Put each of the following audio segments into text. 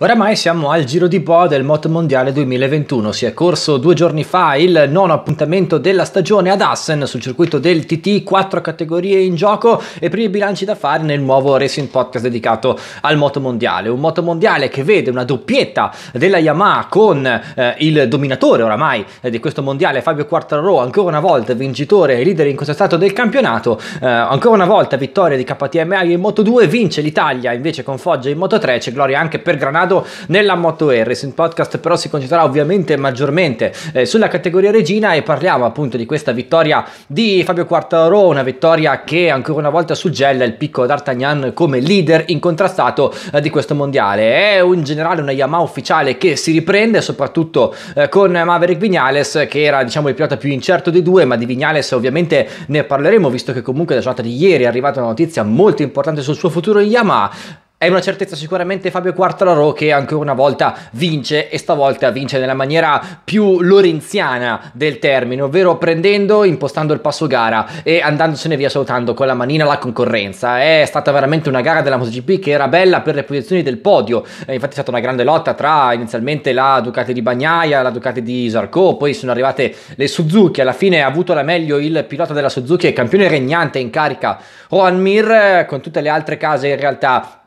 Oramai siamo al giro di boa del Moto Mondiale 2021, si è corso due giorni fa il nono appuntamento della stagione ad Assen sul circuito del TT, quattro categorie in gioco e primi bilanci da fare nel nuovo Racing Podcast dedicato al Moto Mondiale. Un Moto Mondiale che vede una doppietta della Yamaha con eh, il dominatore oramai eh, di questo mondiale Fabio Quartararo, ancora una volta vincitore e leader in questo stato del campionato, eh, ancora una volta vittoria di KTM in Moto 2, vince l'Italia invece con Foggia in Moto 3, c'è gloria anche per Granada campionato nella Moto R. Il podcast però si concentrerà ovviamente maggiormente eh, sulla categoria regina e parliamo appunto di questa vittoria di Fabio Quartaro, una vittoria che ancora una volta suggella il picco d'Artagnan come leader incontrastato eh, di questo mondiale. È un generale, una Yamaha ufficiale che si riprende soprattutto eh, con Maverick Vignales che era diciamo il pilota più incerto dei due, ma di Vignales ovviamente ne parleremo visto che comunque la giornata di ieri è arrivata una notizia molto importante sul suo futuro in Yamaha. È una certezza sicuramente Fabio Quartararo che ancora una volta vince e stavolta vince nella maniera più lorenziana del termine, ovvero prendendo, impostando il passo gara e andandosene via salutando con la manina la concorrenza. È stata veramente una gara della MotoGP che era bella per le posizioni del podio, eh, infatti è stata una grande lotta tra inizialmente la Ducati di Bagnaia, la Ducati di Sarko, poi sono arrivate le Suzuki, alla fine ha avuto la meglio il pilota della Suzuki e campione regnante in carica Juan Mir, eh, con tutte le altre case in realtà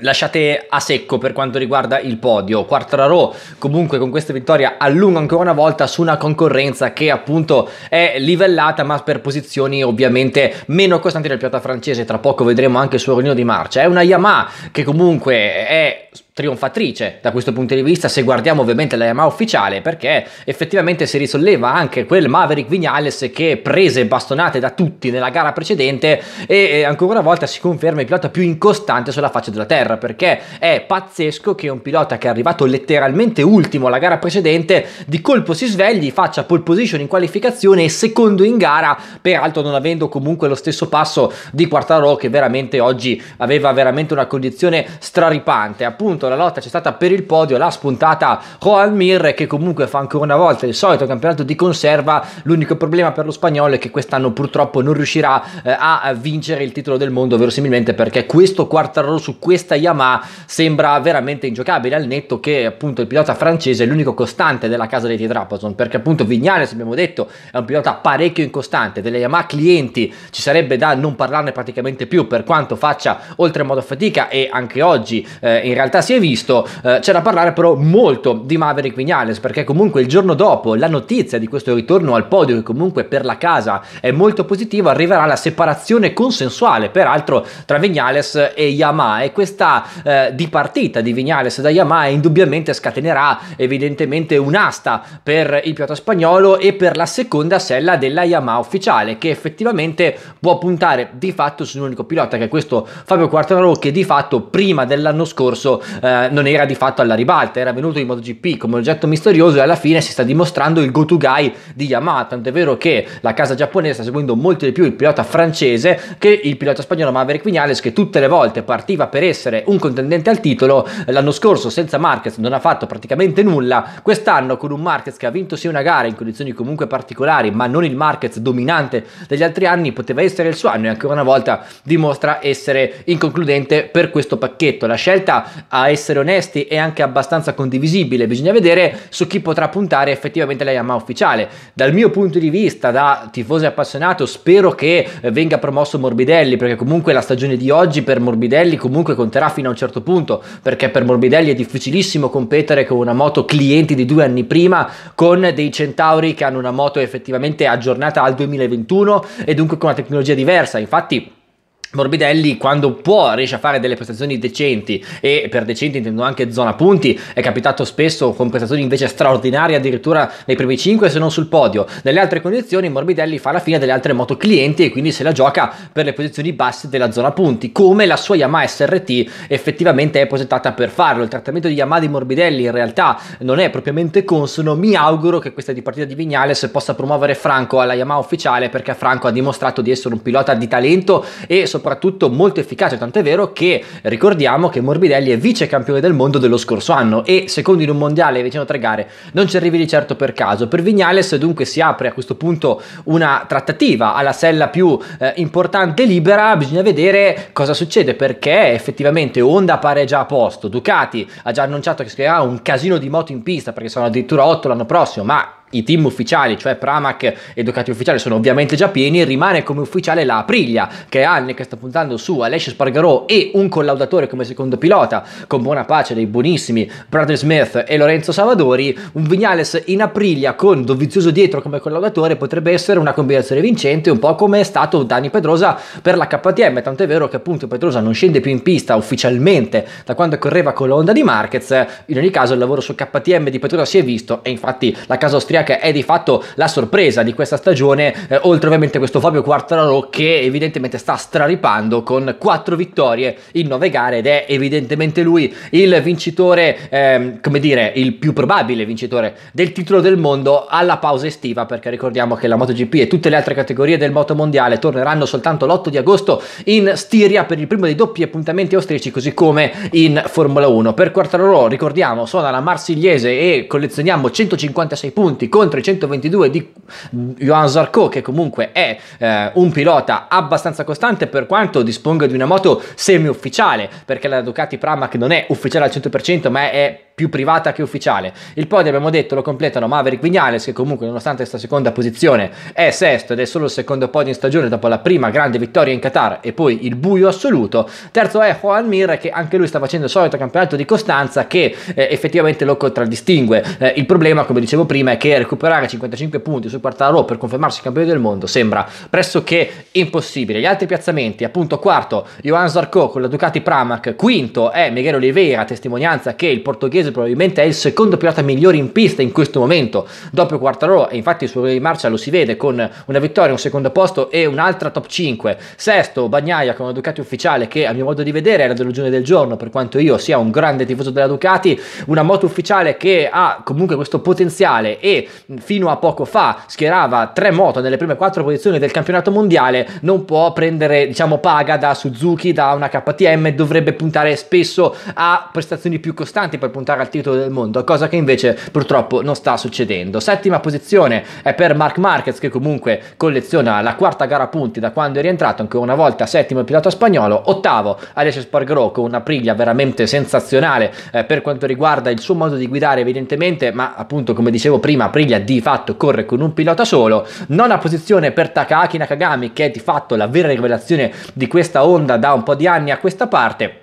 lasciate a secco per quanto riguarda il podio. Quartararo comunque con questa vittoria allunga ancora una volta su una concorrenza che appunto è livellata ma per posizioni ovviamente meno costanti del pilota francese. Tra poco vedremo anche il suo riunino di marcia. È una Yamaha che comunque è trionfatrice da questo punto di vista se guardiamo ovviamente la Yamaha ufficiale perché effettivamente si risolleva anche quel Maverick Vignales che prese bastonate da tutti nella gara precedente e ancora una volta si conferma il pilota più incostante sulla faccia della terra perché è pazzesco che un pilota che è arrivato letteralmente ultimo alla gara precedente di colpo si svegli faccia pole position in qualificazione e secondo in gara peraltro non avendo comunque lo stesso passo di Quartaro che veramente oggi aveva veramente una condizione straripante appunto appunto la lotta c'è stata per il podio, la spuntata Roal Mir che comunque fa ancora una volta il solito campionato di conserva, l'unico problema per lo spagnolo è che quest'anno purtroppo non riuscirà eh, a vincere il titolo del mondo verosimilmente perché questo Quartararo su questa Yamaha sembra veramente ingiocabile al netto che appunto il pilota francese è l'unico costante della casa dei Tetrapason perché appunto Vignales abbiamo detto è un pilota parecchio incostante, delle Yamaha clienti ci sarebbe da non parlarne praticamente più per quanto faccia oltremodo fatica e anche oggi eh, in realtà si si è visto, eh, c'è da parlare però molto di Maverick Vignales perché comunque il giorno dopo la notizia di questo ritorno al podio che comunque per la casa è molto positivo arriverà la separazione consensuale peraltro tra Vignales e Yamaha e questa eh, dipartita di Vignales da Yamaha indubbiamente scatenerà evidentemente un'asta per il pilota spagnolo e per la seconda sella della Yamaha ufficiale che effettivamente può puntare di fatto su un unico pilota che è questo Fabio Quartararo che di fatto prima dell'anno scorso eh, non era di fatto alla ribalta, era venuto in MotoGP come oggetto misterioso e alla fine si sta dimostrando il go-to guy di Yamaha, tant'è vero che la casa giapponese sta seguendo molto di più il pilota francese che il pilota spagnolo Maverick Vignales che tutte le volte partiva per essere un contendente al titolo, l'anno scorso senza Marquez non ha fatto praticamente nulla, quest'anno con un Marquez che ha vinto sì una gara in condizioni comunque particolari, ma non il Marquez dominante degli altri anni, poteva essere il suo anno e ancora una volta dimostra essere inconcludente per questo pacchetto. La scelta a essere onesti è anche abbastanza condivisibile, bisogna vedere su chi potrà puntare effettivamente la Yamaha ufficiale. Dal mio punto di vista, da tifoso e appassionato, spero che venga promosso Morbidelli, perché comunque la stagione di oggi per Morbidelli comunque conterà fino a un certo punto, perché per Morbidelli è difficilissimo competere con una moto clienti di due anni prima, con dei Centauri che hanno una moto effettivamente aggiornata al 2021 e dunque con una tecnologia diversa. Infatti Morbidelli quando può riesce a fare delle prestazioni decenti e per decenti intendo anche zona punti, è capitato spesso con prestazioni invece straordinarie addirittura nei primi 5 se non sul podio. Nelle altre condizioni Morbidelli fa la fine delle altre moto clienti e quindi se la gioca per le posizioni basse della zona punti, come la sua Yamaha SRT effettivamente è progettata per farlo. Il trattamento di Yamaha di Morbidelli in realtà non è propriamente consono, mi auguro che questa di partita di Vignales possa promuovere Franco alla Yamaha ufficiale perché Franco ha dimostrato di essere un pilota di talento e soprattutto soprattutto molto efficace, tant'è vero che ricordiamo che Morbidelli è vice campione del mondo dello scorso anno e secondo in un mondiale vicino a tre gare non ci arrivi di certo per caso. Per Vignales dunque si apre a questo punto una trattativa alla sella più eh, importante libera, bisogna vedere cosa succede perché effettivamente Honda pare già a posto, Ducati ha già annunciato che si creerà un casino di moto in pista perché sono addirittura 8 l'anno prossimo, ma i team ufficiali, cioè Pramac e Ducati ufficiali, sono ovviamente già pieni. Rimane come ufficiale la Aprilia, che è Anne che sta puntando su Alessio Spargarò e un collaudatore come secondo pilota, con buona pace dei buonissimi Bradley Smith e Lorenzo Savadori. Un Vignales in Aprilia con Dovizioso dietro come collaudatore potrebbe essere una combinazione vincente, un po' come è stato Dani Pedrosa per la KTM. Tant'è vero che appunto Pedrosa non scende più in pista ufficialmente da quando correva con l'onda di Marquez. In ogni caso, il lavoro su KTM di Pedrosa si è visto, e infatti la casa austriaca Siviglia che è di fatto la sorpresa di questa stagione, eh, oltre ovviamente questo Fabio Quartararo che evidentemente sta straripando con 4 vittorie in 9 gare ed è evidentemente lui il vincitore, ehm, come dire, il più probabile vincitore del titolo del mondo alla pausa estiva perché ricordiamo che la MotoGP e tutte le altre categorie del moto mondiale torneranno soltanto l'8 di agosto in Stiria per il primo dei doppi appuntamenti austrici così come in Formula 1. Per Quartararo ricordiamo suona la Marsigliese e collezioniamo 156 punti contro i 122 di Johan Zarco, che comunque è eh, un pilota abbastanza costante per quanto disponga di una moto semi-ufficiale, perché la Ducati Pramac non è ufficiale al 100%, ma è più privata che ufficiale. Il podio abbiamo detto lo completano Maverick Vignales che comunque nonostante questa seconda posizione è sesto ed è solo il secondo podio in stagione dopo la prima grande vittoria in Qatar e poi il buio assoluto. Terzo è Juan Mir che anche lui sta facendo il solito campionato di Costanza che eh, effettivamente lo contraddistingue. Eh, il problema come dicevo prima è che recuperare 55 punti su Quartararo per confermarsi campione del mondo sembra pressoché impossibile. Gli altri piazzamenti appunto quarto Johan Zarco con la Ducati Pramac, quinto è Miguel Oliveira testimonianza che il portoghese Sainz probabilmente è il secondo pilota migliore in pista in questo momento dopo Quartararo e infatti il suo di marcia lo si vede con una vittoria, un secondo posto e un'altra top 5. Sesto Bagnaia con una Ducati ufficiale che a mio modo di vedere è la delusione del giorno per quanto io sia un grande tifoso della Ducati, una moto ufficiale che ha comunque questo potenziale e fino a poco fa schierava tre moto nelle prime quattro posizioni del campionato mondiale, non può prendere diciamo paga da Suzuki, da una KTM, dovrebbe puntare spesso a prestazioni più costanti per puntare giocare al titolo del mondo, cosa che invece purtroppo non sta succedendo. Settima posizione è per Mark Marquez che comunque colleziona la quarta gara punti da quando è rientrato, ancora una volta settimo pilota spagnolo, ottavo Alessio Spargaro con una priglia veramente sensazionale eh, per quanto riguarda il suo modo di guidare evidentemente, ma appunto come dicevo prima Priglia di fatto corre con un pilota solo, nona posizione per Takahaki Nakagami che è di fatto la vera rivelazione di questa onda da un po' di anni a questa parte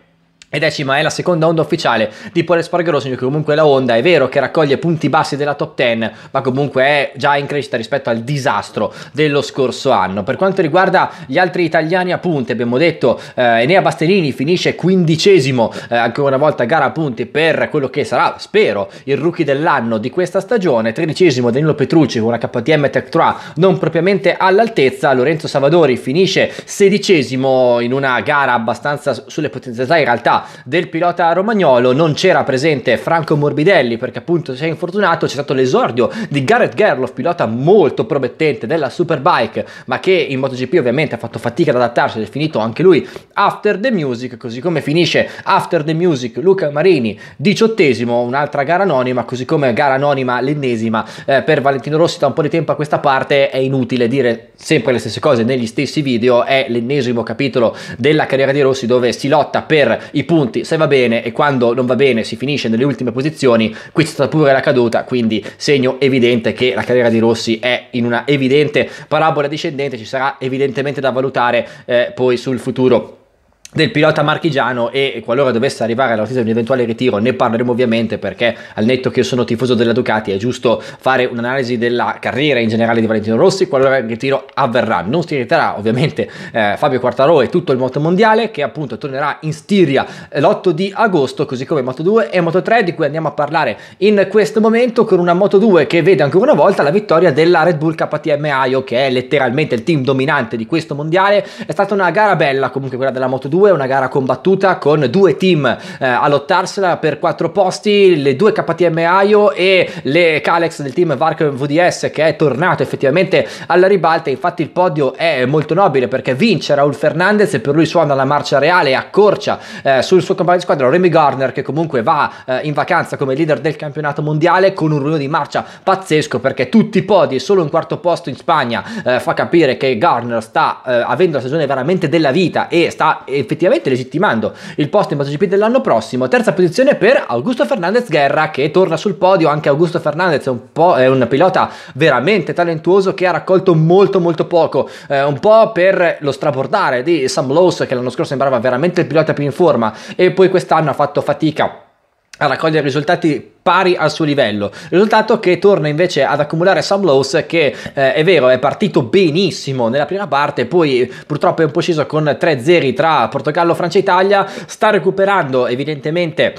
e decima eh è la seconda onda ufficiale di Paul Spargarosogno, che comunque la onda è vero che raccoglie punti bassi della top 10, ma comunque è già in crescita rispetto al disastro dello scorso anno. Per quanto riguarda gli altri italiani a punti, abbiamo detto eh, Enea Bastellini finisce quindicesimo, eh, anche una volta gara a punti per quello che sarà, spero, il rookie dell'anno di questa stagione. Tredicesimo Danilo Petrucci con una KTM Tech 3 non propriamente all'altezza. Lorenzo Savadori finisce sedicesimo in una gara abbastanza sulle potenzialità in realtà del pilota romagnolo, non c'era presente Franco Morbidelli perché appunto si è infortunato, c'è stato l'esordio di Garrett Gerloff, pilota molto promettente della Superbike, ma che in MotoGP ovviamente ha fatto fatica ad adattarsi ed è finito anche lui After the Music, così come finisce After the Music Luca Marini, diciottesimo, un'altra gara anonima, così come gara anonima l'ennesima eh, per Valentino Rossi da un po' di tempo a questa parte è inutile dire sempre le stesse cose negli stessi video, è l'ennesimo capitolo della carriera di Rossi dove si lotta per i punti se va bene e quando non va bene si finisce nelle ultime posizioni, qui c'è stata pure la caduta, quindi segno evidente che la carriera di Rossi è in una evidente parabola discendente, ci sarà evidentemente da valutare eh, poi sul futuro del pilota marchigiano e qualora dovesse arrivare alla notizia di un eventuale ritiro ne parleremo ovviamente perché al netto che io sono tifoso della Ducati è giusto fare un'analisi della carriera in generale di Valentino Rossi qualora il ritiro avverrà non si ritirerà ovviamente eh, Fabio Quartaro e tutto il moto mondiale che appunto tornerà in Stiria l'8 di agosto così come Moto 2 e Moto 3 di cui andiamo a parlare in questo momento con una Moto 2 che vede ancora una volta la vittoria della Red Bull KTM Aio che è letteralmente il team dominante di questo mondiale è stata una gara bella comunque quella della Moto 2 2, una gara combattuta con due team eh, a lottarsela per quattro posti, le due KTM Aio e le Calex del team Vark VDS che è tornato effettivamente alla ribalta, infatti il podio è molto nobile perché vince Raul Fernandez e per lui suona la marcia reale e accorcia eh, sul suo compagno di squadra Remy Garner che comunque va eh, in vacanza come leader del campionato mondiale con un ruolo di marcia pazzesco perché tutti i podi solo un quarto posto in Spagna eh, fa capire che Garner sta eh, avendo la stagione veramente della vita e sta e effettivamente legittimando il posto in MotoGP dell'anno prossimo. Terza posizione per Augusto Fernandez Guerra che torna sul podio, anche Augusto Fernandez è un, è un pilota veramente talentuoso che ha raccolto molto molto poco, eh, un po' per lo strabordare di Sam Lowe che l'anno scorso sembrava veramente il pilota più in forma e poi quest'anno ha fatto fatica a raccogliere risultati pari al suo livello. Risultato che torna invece ad accumulare Sam Lowe's che eh, è vero è partito benissimo nella prima parte, poi eh, purtroppo è un po' sceso con 3-0 tra Portogallo, Francia e Italia, sta recuperando evidentemente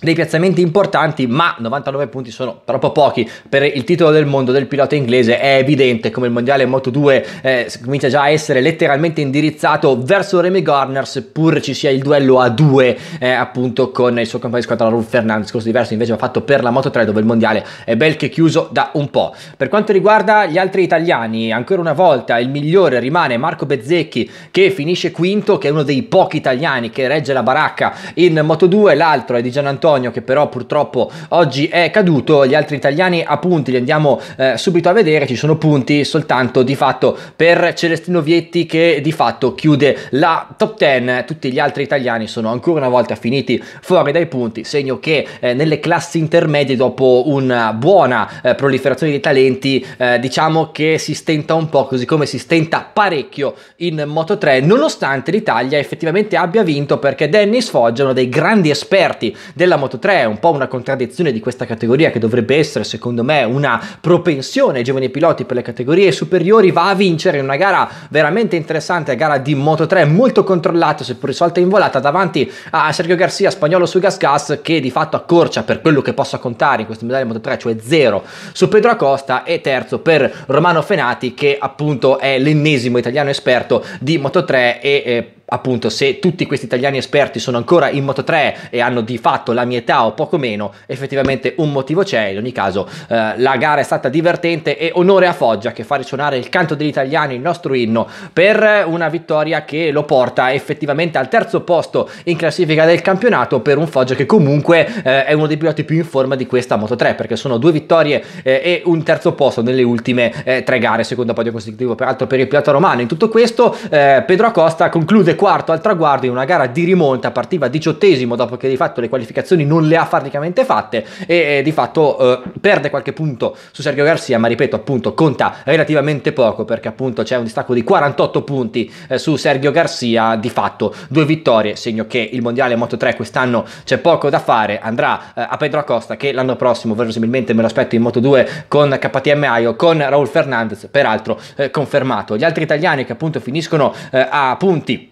dei piazzamenti importanti, ma 99 punti sono troppo pochi per il titolo del mondo del pilota inglese. È evidente come il mondiale Moto 2 eh, comincia già a essere letteralmente indirizzato verso Remy Garner, seppur ci sia il duello a due eh, appunto con il suo compagno di squadra Raul Fernandez. Discorso diverso invece va fatto per la Moto 3, dove il mondiale è bel che chiuso da un po'. Per quanto riguarda gli altri italiani, ancora una volta il migliore rimane Marco Bezzecchi, che finisce quinto, che è uno dei pochi italiani che regge la baracca in Moto 2. L'altro è di Gian Antonio Antonio che però purtroppo oggi è caduto, gli altri italiani a punti, li andiamo eh, subito a vedere, ci sono punti soltanto di fatto per Celestino Vietti che di fatto chiude la top 10, tutti gli altri italiani sono ancora una volta finiti fuori dai punti, segno che eh, nelle classi intermedie dopo una buona eh, proliferazione di talenti eh, diciamo che si stenta un po' così come si stenta parecchio in Moto 3 nonostante l'Italia effettivamente abbia vinto perché Dennis Foggia, uno dei grandi esperti della Moto 3 è un po' una contraddizione di questa categoria che dovrebbe essere secondo me una propensione ai giovani piloti per le categorie superiori va a vincere in una gara veramente interessante, gara di Moto 3 molto controllata seppur risolta in volata davanti a Sergio Garcia spagnolo su Gas Gas che di fatto accorcia per quello che possa contare in questo medaglia Moto 3 cioè 0 su Pedro Acosta e terzo per Romano Fenati che appunto è l'ennesimo italiano esperto di Moto 3 e eh, appunto se tutti questi italiani esperti sono ancora in Moto 3 e hanno di fatto la mia età o poco meno, effettivamente un motivo c'è, in ogni caso eh, la gara è stata divertente e onore a Foggia che fa risuonare il canto degli italiani, il nostro inno, per una vittoria che lo porta effettivamente al terzo posto in classifica del campionato per un Foggia che comunque eh, è uno dei piloti più in forma di questa Moto 3 perché sono due vittorie eh, e un terzo posto nelle ultime eh, tre gare, secondo podio consecutivo peraltro per il pilota romano. In tutto questo eh, Pedro Acosta conclude quarto al traguardo in una gara di rimonta, partiva diciottesimo dopo che di fatto le qualificazioni non le ha praticamente fatte e, e di fatto eh, perde qualche punto su Sergio Garcia, ma ripeto appunto conta relativamente poco perché appunto c'è un distacco di 48 punti eh, su Sergio Garcia, di fatto due vittorie, segno che il mondiale Moto 3 quest'anno c'è poco da fare, andrà eh, a Pedro Acosta che l'anno prossimo verosimilmente me lo aspetto in Moto 2 con KTM Aio, con Raul Fernandez, peraltro eh, confermato. Gli altri italiani che appunto finiscono eh, a punti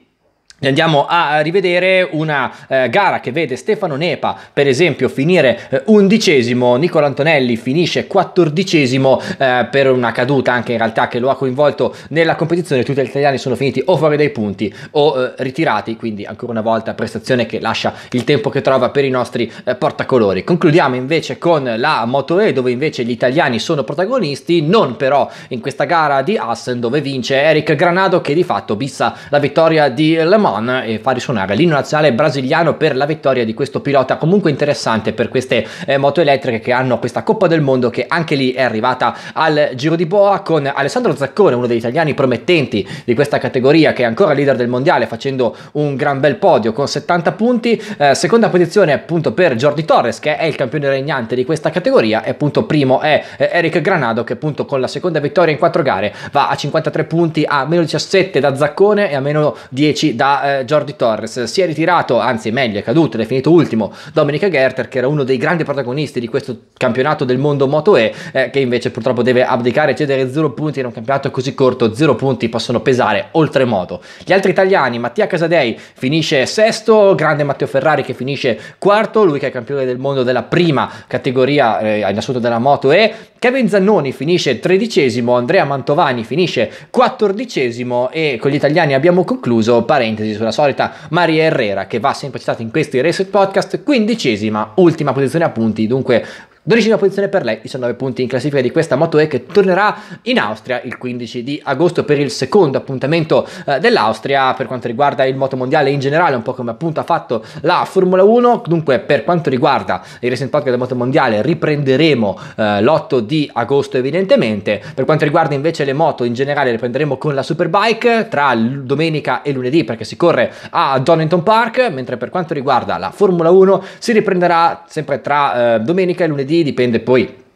Andiamo a rivedere una eh, gara che vede Stefano Nepa, per esempio, finire eh, undicesimo, Nicola Antonelli finisce quattordicesimo eh, per una caduta anche in realtà che lo ha coinvolto nella competizione. Tutti gli italiani sono finiti o fuori dai punti o eh, ritirati, quindi ancora una volta prestazione che lascia il tempo che trova per i nostri eh, portacolori. Concludiamo invece con la Moto E dove invece gli italiani sono protagonisti, non però in questa gara di Assen dove vince Eric Granado che di fatto bissa la vittoria di Le Mans Ramon e fa risuonare l'inno nazionale brasiliano per la vittoria di questo pilota comunque interessante per queste eh, moto elettriche che hanno questa Coppa del Mondo che anche lì è arrivata al Giro di Boa con Alessandro Zaccone, uno degli italiani promettenti di questa categoria che è ancora leader del mondiale facendo un gran bel podio con 70 punti, eh, seconda posizione appunto per Jordi Torres che è il campione regnante di questa categoria e appunto primo è eh, Eric Granado che appunto con la seconda vittoria in quattro gare va a 53 punti a meno 17 da Zaccone e a meno 10 da da eh, Jordi Torres. Si è ritirato, anzi meglio, è caduto ed è finito ultimo Dominica Gerter, che era uno dei grandi protagonisti di questo campionato del mondo Moto E, eh, che invece purtroppo deve abdicare e cedere zero punti in un campionato così corto. Zero punti possono pesare oltremodo. Gli altri italiani, Mattia Casadei finisce sesto, grande Matteo Ferrari che finisce quarto, lui che è campione del mondo della prima categoria eh, in assoluto della Moto E, Kevin Zannoni finisce tredicesimo, Andrea Mantovani finisce quattordicesimo e con gli italiani abbiamo concluso, parentesi quindi sulla solita Maria Herrera che va sempre citata in questi Reset Podcast, quindicesima, ultima posizione a punti, dunque 12 posizione per lei, 19 punti in classifica di questa Moto E che tornerà in Austria il 15 di agosto per il secondo appuntamento eh, dell'Austria per quanto riguarda il moto mondiale in generale, un po' come appunto ha fatto la Formula 1. Dunque, per quanto riguarda il recent Podcast del moto mondiale, riprenderemo eh, l'8 di agosto evidentemente. Per quanto riguarda invece le moto in generale, riprenderemo con la Superbike tra domenica e lunedì perché si corre a Donington Park, mentre per quanto riguarda la Formula 1 si riprenderà sempre tra eh, domenica e lunedì dipende poi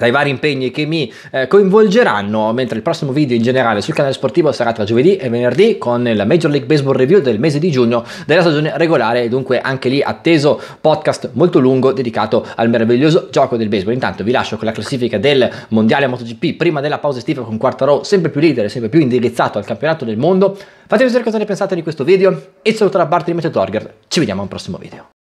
dai vari impegni che mi eh, coinvolgeranno, mentre il prossimo video in generale sul canale sportivo sarà tra giovedì e venerdì con la Major League Baseball Review del mese di giugno della stagione regolare, dunque anche lì atteso podcast molto lungo dedicato al meraviglioso gioco del baseball. Intanto vi lascio con la classifica del Mondiale MotoGP prima della pausa estiva con quarta row, sempre più leader, e sempre più indirizzato al campionato del mondo. Fatemi sapere cosa ne pensate di questo video e saluto da parte di Matteo Torger, ci vediamo al prossimo video.